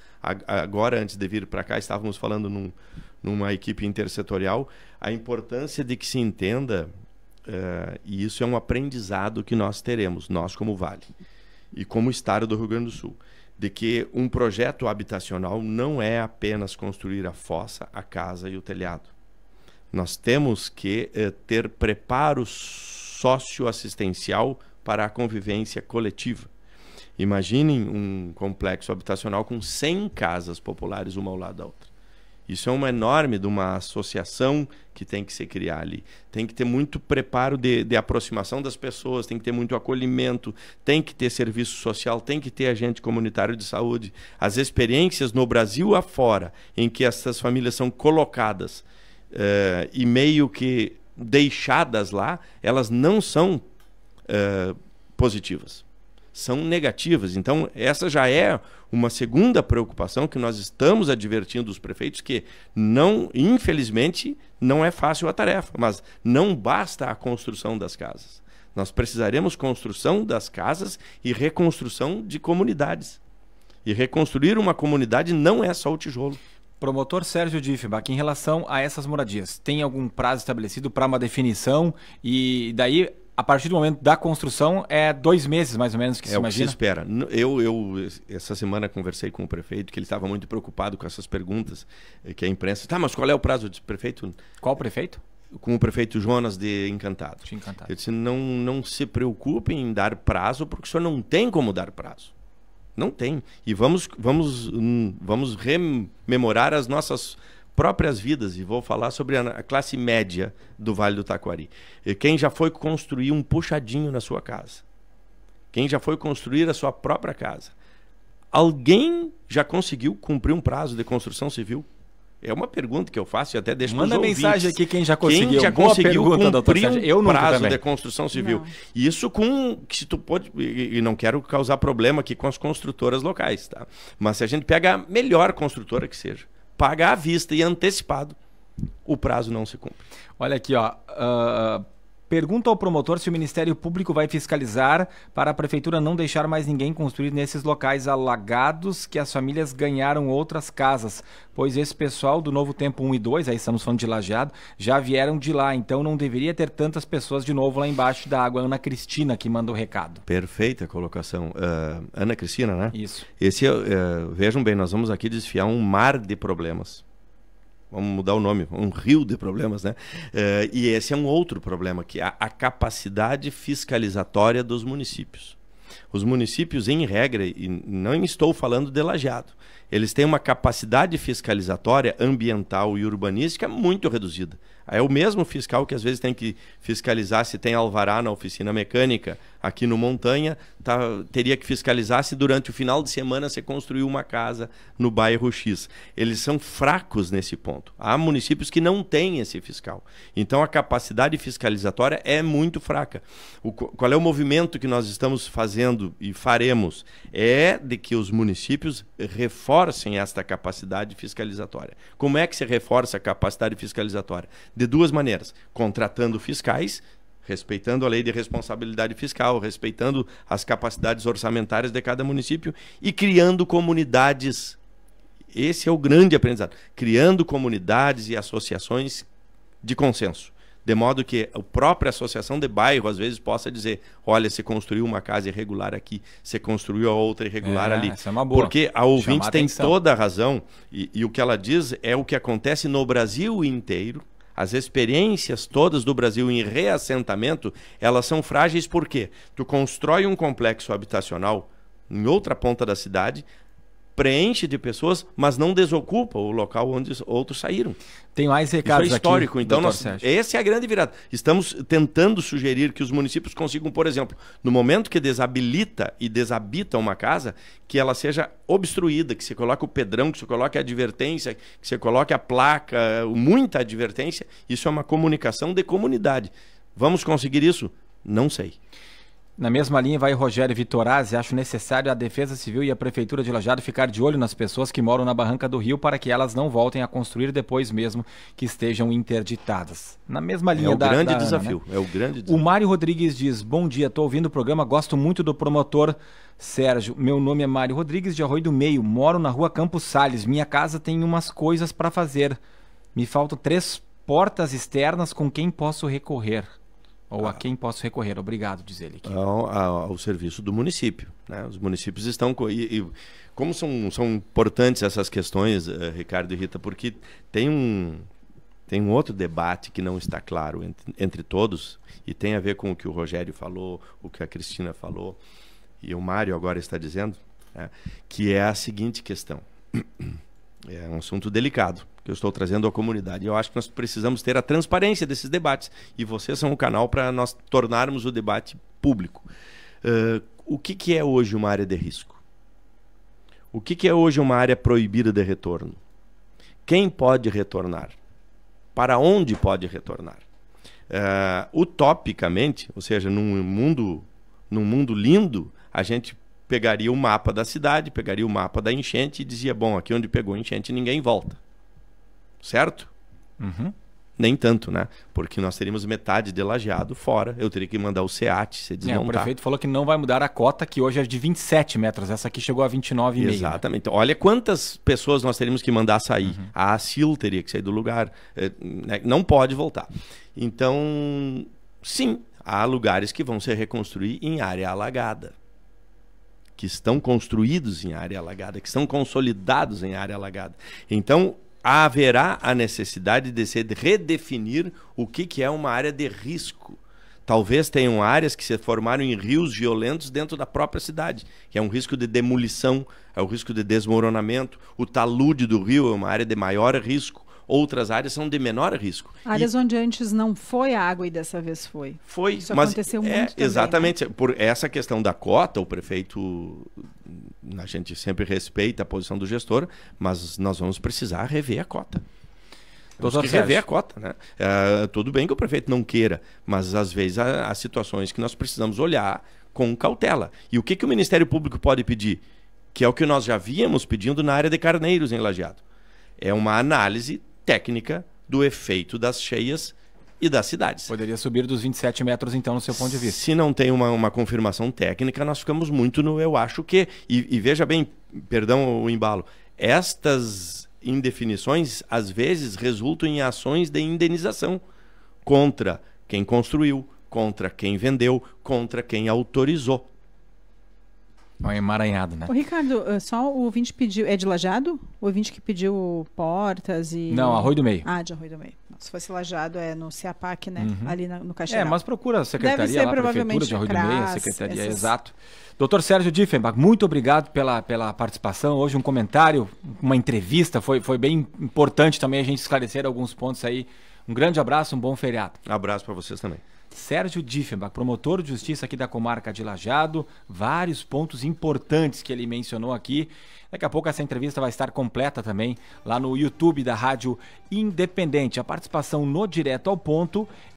Agora, antes de vir para cá, estávamos falando num, numa equipe intersetorial, a importância de que se entenda, uh, e isso é um aprendizado que nós teremos, nós como Vale e como Estado do Rio Grande do Sul, de que um projeto habitacional não é apenas construir a fossa, a casa e o telhado. Nós temos que uh, ter preparo socioassistencial para a convivência coletiva Imaginem um complexo habitacional com 100 casas populares uma ao lado da outra. Isso é uma enorme de uma associação que tem que se criar ali. Tem que ter muito preparo de, de, aproximação das pessoas, tem que ter muito acolhimento, tem que ter serviço social, tem que ter agente comunitário de saúde. As experiências no Brasil afora, em que essas famílias são colocadas uh, e meio que deixadas lá, elas não são uh, positivas são negativas. Então, essa já é uma segunda preocupação que nós estamos advertindo os prefeitos que não, infelizmente, não é fácil a tarefa, mas não basta a construção das casas. Nós precisaremos construção das casas e reconstrução de comunidades. E reconstruir uma comunidade não é só o tijolo. Promotor Sérgio Diffenbach, em relação a essas moradias, tem algum prazo estabelecido para uma definição? E daí a partir do momento da construção, é dois meses mais ou menos que é se imagina. É o que se espera. Eu, eu, essa semana, conversei com o prefeito, que ele estava muito preocupado com essas perguntas eh, que a imprensa. Tá, mas qual é o prazo? Eu prefeito. Qual prefeito? Com o prefeito Jonas de Encantado. De Encantado. Eu disse: não, não se preocupem em dar prazo, porque o senhor não tem como dar prazo. Não tem. E vamos, vamos, hum, vamos rememorar as nossas próprias vidas, e vou falar sobre a classe média do Vale do Taquari. quem já foi construir um puxadinho na sua casa. Quem já foi construir a sua própria casa. Alguém já conseguiu cumprir um prazo de construção civil? É uma pergunta que eu faço e até deixo Manda mensagem aqui quem já conseguiu. Quem já Boa conseguiu pergunta, cumprir um prazo também. de construção civil. isso com se tu pode e não quero causar problema aqui com as construtoras locais, tá? Mas se a gente pega a melhor construtora que seja, pagar à vista e antecipado, o prazo não se cumpre. Olha aqui, ó. Uh Pergunta ao promotor se o Ministério Público vai fiscalizar para a prefeitura não deixar mais ninguém construir nesses locais alagados que as famílias ganharam outras casas, pois esse pessoal do Novo Tempo 1 e 2, aí estamos falando de Lajeado, já vieram de lá, então não deveria ter tantas pessoas de novo lá embaixo da água. Ana Cristina que manda o recado. Perfeita colocação. Uh, Ana Cristina, né? Isso. Esse, uh, vejam bem, nós vamos aqui desfiar um mar de problemas vamos mudar o nome, um rio de problemas, né? Eh, e esse é um outro problema, que é a capacidade fiscalizatória dos municípios. Os municípios, em regra, e não estou falando de lajeado, eles têm uma capacidade fiscalizatória ambiental e urbanística muito reduzida. É o mesmo fiscal que às vezes tem que fiscalizar se tem alvará na oficina mecânica aqui no Montanha, tá, teria que fiscalizar se durante o final de semana você construiu uma casa no bairro X. Eles são fracos nesse ponto. Há municípios que não têm esse fiscal. Então a capacidade fiscalizatória é muito fraca. O, qual é o movimento que nós estamos fazendo e faremos é de que os municípios reforcem esta capacidade fiscalizatória. Como é que se reforça a capacidade fiscalizatória? De duas maneiras: contratando fiscais, respeitando a lei de responsabilidade fiscal, respeitando as capacidades orçamentárias de cada município e criando comunidades. Esse é o grande aprendizado: criando comunidades e associações de consenso de modo que a própria associação de bairro às vezes possa dizer, olha, você construiu uma casa irregular aqui, você construiu a outra irregular é, ali. Essa é uma boa. Porque a ouvinte Chamar tem atenção. toda a razão e, e o que ela diz é o que acontece no Brasil inteiro, as experiências todas do Brasil em reassentamento, elas são frágeis porque tu constrói um complexo habitacional em outra ponta da cidade, preenche de pessoas, mas não desocupa o local onde outros saíram. Tem mais recados Isso é histórico. Aqui, então, nós, essa é a grande virada. Estamos tentando sugerir que os municípios consigam, por exemplo, no momento que desabilita e desabita uma casa, que ela seja obstruída, que se coloque o pedrão, que se coloque a advertência, que se coloque a placa, muita advertência. Isso é uma comunicação de comunidade. Vamos conseguir isso? Não sei. Na mesma linha vai Rogério Vitorazzi. Acho necessário a Defesa Civil e a Prefeitura de Lajado ficar de olho nas pessoas que moram na Barranca do Rio para que elas não voltem a construir depois mesmo que estejam interditadas. Na mesma é linha é o da, grande da desafio. Ana, né? É o grande desafio. O Mário Rodrigues diz: Bom dia, estou ouvindo o programa, gosto muito do promotor Sérgio. Meu nome é Mário Rodrigues de Arroio do Meio, moro na rua Campos Sales. Minha casa tem umas coisas para fazer. Me faltam três portas externas com quem posso recorrer. Ou a ah. quem posso recorrer? Obrigado, diz ele. Aqui. Ao, ao, ao serviço do município. Né? Os municípios estão. E, e, como são, são importantes essas questões, eh, Ricardo e Rita, porque tem um, tem um outro debate que não está claro entre, entre todos, e tem a ver com o que o Rogério falou, o que a Cristina falou, e o Mário agora está dizendo, né? que é a seguinte questão. É um assunto delicado que eu estou trazendo à comunidade. Eu acho que nós precisamos ter a transparência desses debates e vocês são o canal para nós tornarmos o debate público. Uh, o que, que é hoje uma área de risco? O que, que é hoje uma área proibida de retorno? Quem pode retornar? Para onde pode retornar? Uh, utopicamente, ou seja, num mundo, num mundo lindo, a gente pegaria o mapa da cidade, pegaria o mapa da enchente e dizia: bom, aqui onde pegou enchente ninguém volta certo? Uhum. Nem tanto, né? Porque nós teríamos metade de lajeado fora. Eu teria que mandar o SEAT se desmontar. É, o prefeito falou que não vai mudar a cota, que hoje é de 27 metros. Essa aqui chegou a 29,5. Exatamente. Olha quantas pessoas nós teríamos que mandar sair. Uhum. A ACIL teria que sair do lugar. É, né? Não pode voltar. Então, sim, há lugares que vão se reconstruir em área alagada. Que estão construídos em área alagada, que estão consolidados em área alagada. Então, haverá a necessidade de se redefinir o que, que é uma área de risco. Talvez tenham áreas que se formaram em rios violentos dentro da própria cidade, que é um risco de demolição, é um risco de desmoronamento. O talude do rio é uma área de maior risco. Outras áreas são de menor risco. Áreas e... onde antes não foi água e dessa vez foi. Foi, Isso mas aconteceu é, muito também, né? Exatamente. Né? Por essa questão da cota, o prefeito a gente sempre respeita a posição do gestor, mas nós vamos precisar rever a cota. Temos então, que rever a cota, né? É, tudo bem que o prefeito não queira, mas às vezes há, há situações que nós precisamos olhar com cautela. E o que, que o Ministério Público pode pedir? Que é o que nós já víamos pedindo na área de carneiros em Lajeado. É uma análise técnica do efeito das cheias e das cidades. Poderia subir dos 27 metros, então, no seu ponto de vista. Se não tem uma, uma confirmação técnica, nós ficamos muito no eu acho que. E, e veja bem, perdão o embalo, estas indefinições às vezes resultam em ações de indenização contra quem construiu, contra quem vendeu, contra quem autorizou. É um emaranhado, né? O Ricardo, eh, só o ouvinte pediu. É de lajado? O ouvinte que pediu portas e. Não, Arroio do Meio. Ah, de Arroio do Meio. Se fosse lajado, é no CEAPAC, né? Uhum. Ali no é, Caixeirão. É, mas procura a secretaria Deve ser, lá, provavelmente, prefeitura de Arroio Cras, do Meio, a secretaria, essas... exato. Doutor Sérgio Diffenbach, muito obrigado pela, pela participação. Hoje um comentário, uma entrevista, foi, foi bem importante também a gente esclarecer alguns pontos aí. Um grande abraço, um bom feriado. Um abraço para vocês também. Sérgio Diffenbach, promotor de justiça aqui da comarca de Lajado, vários pontos importantes que ele mencionou aqui. Daqui a pouco essa entrevista vai estar completa também lá no YouTube da Rádio Independente. A participação no Direto ao Ponto